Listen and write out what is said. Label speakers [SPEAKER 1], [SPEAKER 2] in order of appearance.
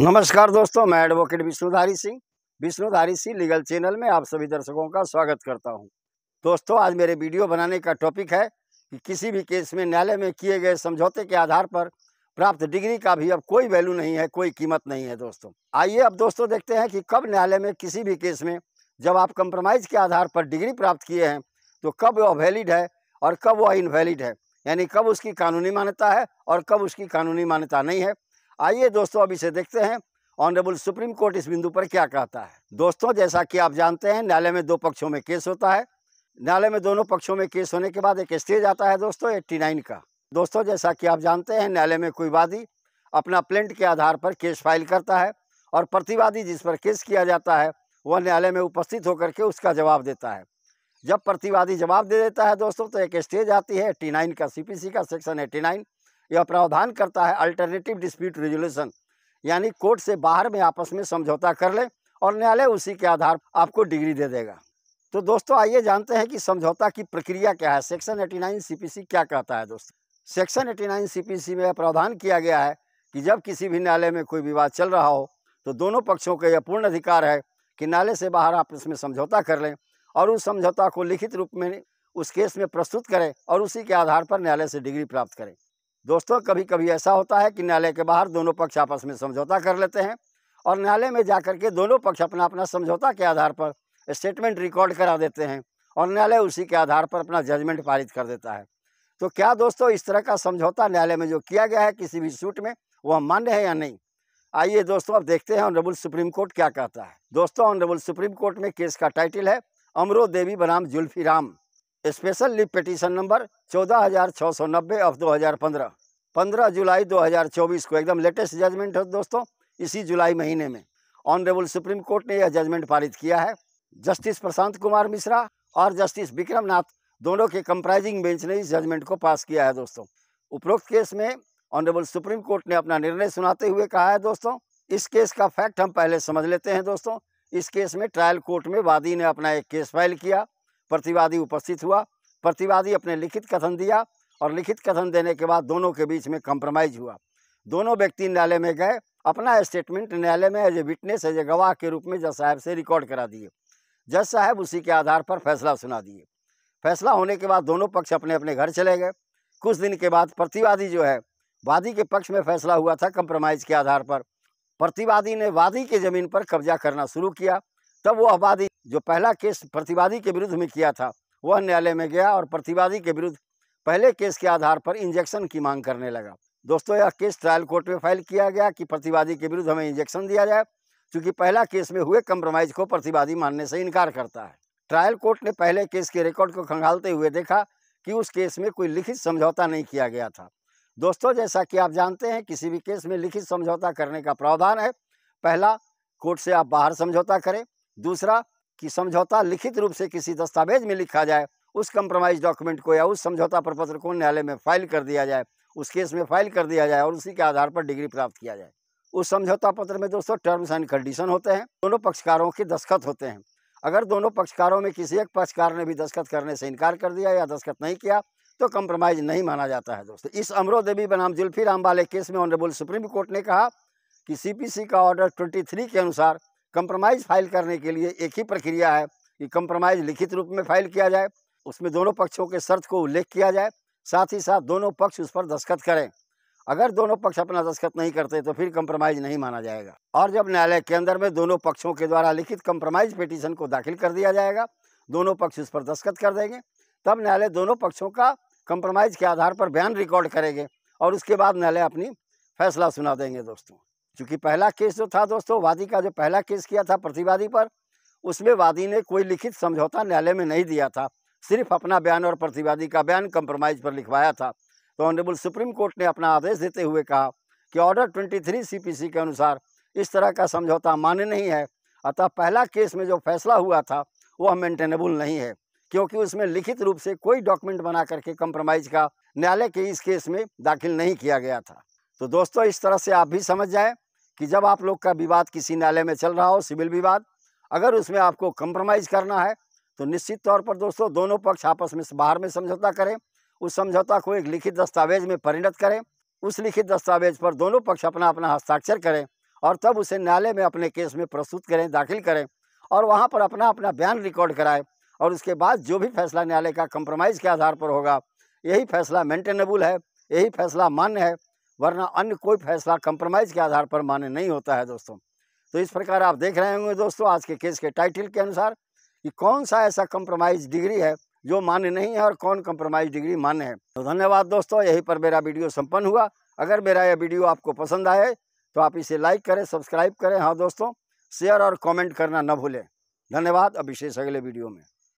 [SPEAKER 1] नमस्कार दोस्तों मैं advocate Vishnudhari Singh Vishnudhari Singh legal channel में आप सभी दर्शकों का स्वागत करता हूं दोस्तों आज मेरे वीडियो बनाने का टॉपिक है कि किसी भी केस में न्यायालय में किए गए समझौते के आधार पर प्राप्त डिग्री का भी अब कोई वैल्यू नहीं है कोई कीमत नहीं है दोस्तों आइए अब दोस्तों देखते हैं कि कब न्यायालय में किसी भी केस में जब आप कंप्रोमाइज़ के आधार पर डिग्री प्राप्त किए हैं तो कब वह वैलिड है और कब वह इनवैलिड है यानी कब उसकी कानूनी मान्यता है और कब उसकी कानूनी मान्यता नहीं है आइए दोस्तों अब इसे देखते हैं ऑनरेबल सुप्रीम कोर्ट इस बिंदु पर क्या कहता है दोस्तों जैसा कि आप जानते हैं न्यायालय में दो पक्षों में केस होता है न्यायालय में दोनों पक्षों में केस होने के बाद एक स्टेज आता है दोस्तों एट्टी नाइन का दोस्तों जैसा कि आप जानते हैं न्यायालय में कोई वादी अपना प्लेंट के आधार पर केस फाइल करता है और प्रतिवादी जिस पर केस किया जाता है वह न्यायालय में उपस्थित होकर के उसका जवाब देता है जब प्रतिवादी जवाब दे देता है दोस्तों तो एक स्टेज आती है एट्टी नाइन का सीपीसी का सेक्शन एट्टी नाइन यह प्रावधान करता है अल्टरनेटिव डिस्प्यूट रेजुलेशन यानी कोर्ट से बाहर में आपस में समझौता कर ले और न्यायालय उसी के आधार आपको डिग्री दे देगा तो दोस्तों आइए जानते हैं कि समझौता की प्रक्रिया क्या है सेक्शन 89 नाइन क्या कहता है दोस्तों सेक्शन 89 नाइन में प्रावधान किया गया है कि जब किसी भी न्यायालय में कोई विवाद चल रहा हो तो दोनों पक्षों का यह पूर्ण अधिकार है कि न्यायालय से बाहर आप इसमें समझौता कर लें और उस समझौता को लिखित रूप में उस केस में प्रस्तुत करें और उसी के आधार पर न्यायालय से डिग्री प्राप्त करें दोस्तों कभी कभी ऐसा होता है कि न्यायालय के बाहर दोनों पक्ष आपस में समझौता कर लेते हैं और न्यायालय में जा के दोनों पक्ष अपना अपना समझौता के आधार पर स्टेटमेंट रिकॉर्ड करा देते हैं और न्यायालय उसी के आधार पर अपना जजमेंट पारित कर देता है तो क्या दोस्तों इस तरह का समझौता न्यायालय में जो किया गया है किसी भी सूट में वह मान्य है या नहीं आइए दोस्तों अब देखते हैं ऑनरेबल सुप्रीम कोर्ट क्या कहता है दोस्तों ऑनरेबल सुप्रीम कोर्ट में केस का टाइटल है अमरो देवी बनाम Zulfi Ram special leave petition number चौदह हज़ार छः सौ नब्बे ऑफ दो हज़ार पंद्रह पंद्रह जुलाई दो हज़ार चौबीस को एकदम लेटेस्ट जजमेंट है दोस्तों इसी जुलाई महीने में ऑनरेबल सुप्रीम कोर्ट ने यह जजमेंट पारित किया है जस्टिस प्रशांत कुमार मिश्रा और जस्टिस विक्रम नाथ दोनों के कंप्राइजिंग बेंच ने इस जजमेंट को पास किया है दोस्तों उपरोक्त केस में ऑनरेबल सुप्रीम कोर्ट ने अपना निर्णय सुनाते हुए कहा है दोस्तों इस केस का फैक्ट हम पहले समझ लेते हैं दोस्तों इस केस में ट्रायल कोर्ट में वादी ने अपना एक केस फाइल किया प्रतिवादी उपस्थित हुआ प्रतिवादी अपने लिखित कथन दिया और लिखित कथन देने के बाद दोनों के बीच में कंप्रोमाइज़ हुआ दोनों व्यक्ति न्यायालय में गए अपना स्टेटमेंट न्यायालय में as a witness as a गवाह के रूप में जज साहब से रिकॉर्ड करा दिए जज साहब उसी के आधार पर फैसला सुना दिए फैसला होने के बाद दोनों पक्ष अपने अपने घर चले गए कुछ दिन के बाद प्रतिवादी जो है वादी के पक्ष में फैसला हुआ था कंप्रोमाइज़ के आधार पर प्रतिवादी ने वादी के ज़मीन पर कब्जा करना शुरू किया तब वह आबादी जो पहला केस प्रतिवादी के विरुद्ध में किया था वह न्यायालय में गया और प्रतिवादी के विरुद्ध पहले केस के आधार पर इंजेक्शन की मांग करने लगा दोस्तों यह केस ट्रायल कोर्ट में फाइल किया गया कि प्रतिवादी के विरुद्ध हमें इंजेक्शन दिया जाए क्योंकि पहला केस में हुए कम्प्रोमाइज को प्रतिवादी मानने से इनकार करता है ट्रायल कोर्ट ने पहले केस के रिकॉर्ड को खंगालते हुए देखा कि उस केस में कोई लिखित समझौता नहीं किया गया था दोस्तों जैसा कि आप जानते हैं किसी भी केस में लिखित समझौता करने का प्रावधान है पहला कोर्ट से आप बाहर समझौता करें दूसरा कि समझौता लिखित रूप से किसी दस्तावेज में लिखा जाए उस कम्प्रोमाइज डॉक्यूमेंट को या उस समझौता प्रपत्र को न्यायालय में फाइल कर दिया जाए उस केस में फाइल कर दिया जाए और उसी के आधार पर डिग्री प्राप्त किया जाए उस समझौता पत्र में दोस्तों टर्म्स एंड कंडीशन होते हैं दोनों पक्षकारों के दस्खत होते हैं अगर दोनों पक्षकारों में किसी एक पक्षकार ने भी दस्खत करने से इनकार कर दिया या दस्खत नहीं किया तो कम्प्रोमाइज़ नहीं माना जाता है दोस्तों इस अमरो देवी बनाम जुल्फी राम वाले केस में ऑनरेबल सुप्रीम कोर्ट ने कहा कि सीपीसी का ऑर्डर 23 के अनुसार कंप्रोमाइज़ फाइल करने के लिए एक ही प्रक्रिया है कि कंप्रोमाइज़ लिखित रूप में फाइल किया जाए उसमें दोनों पक्षों के शर्त को उल्लेख किया जाए साथ ही साथ दोनों पक्ष उस पर दस्खत करें अगर दोनों पक्ष अपना दस्खत नहीं करते तो फिर कंप्रोमाइज़ नहीं माना जाएगा और जब न्यायालय के अंदर में दोनों पक्षों के द्वारा लिखित कंप्रोमाइज़ पिटीशन को दाखिल कर दिया जाएगा दोनों पक्ष उस पर दस्खत कर देंगे तब न्यायालय दोनों पक्षों का कंप्रोमाइज़ के आधार पर बयान रिकॉर्ड करेंगे और उसके बाद न्यायालय अपनी फैसला सुना देंगे दोस्तों चूँकि पहला केस जो था दोस्तों वादी का जो पहला केस किया था प्रतिवादी पर उसमें वादी ने कोई लिखित समझौता न्यायालय में नहीं दिया था सिर्फ अपना बयान और प्रतिवादी का बयान कंप्रोमाइज़ पर लिखवाया था तो ऑनरेबल सुप्रीम कोर्ट ने अपना आदेश देते हुए कहा कि ऑर्डर 23 सीपीसी के अनुसार इस तरह का समझौता मान्य नहीं है अतः पहला केस में जो फैसला हुआ था वह मेंटेनेबल नहीं है क्योंकि उसमें लिखित रूप से कोई डॉक्यूमेंट बना करके कंप्रोमाइज़ का न्यायालय के इस केस में दाखिल नहीं किया गया था तो दोस्तों इस तरह से आप भी समझ जाएँ कि जब आप लोग का विवाद किसी न्यायालय में चल रहा हो सिविल विवाद अगर उसमें आपको कंप्रोमाइज़ करना है तो निश्चित तौर पर दोस्तों दोनों पक्ष आपस में बाहर में समझौता करें उस समझौता को एक लिखित दस्तावेज में परिणत करें उस लिखित दस्तावेज पर दोनों पक्ष अपना अपना हस्ताक्षर करें और तब उसे न्यायालय में अपने केस में प्रस्तुत करें दाखिल करें और वहाँ पर अपना अपना बयान रिकॉर्ड कराएं और उसके बाद जो भी फैसला न्यायालय का कंप्रोमाइज़ के आधार पर होगा यही फैसला मेंटेनेबल है यही फैसला मान्य है वरना अन्य कोई फैसला कंप्रोमाइज़ के आधार पर मान्य नहीं होता है दोस्तों तो इस प्रकार आप देख रहे होंगे दोस्तों आज के केस के टाइटल के अनुसार कि कौन सा ऐसा कंप्रोमाइज़ डिग्री है जो मान्य नहीं है और कौन कंप्रोमाइज़ डिग्री मान्य है तो धन्यवाद दोस्तों यही पर मेरा वीडियो संपन्न हुआ अगर मेरा यह वीडियो आपको पसंद आए तो आप इसे लाइक करें सब्सक्राइब करें हाँ दोस्तों शेयर और कॉमेंट करना न भूलें धन्यवाद अब विशेष अगले वीडियो में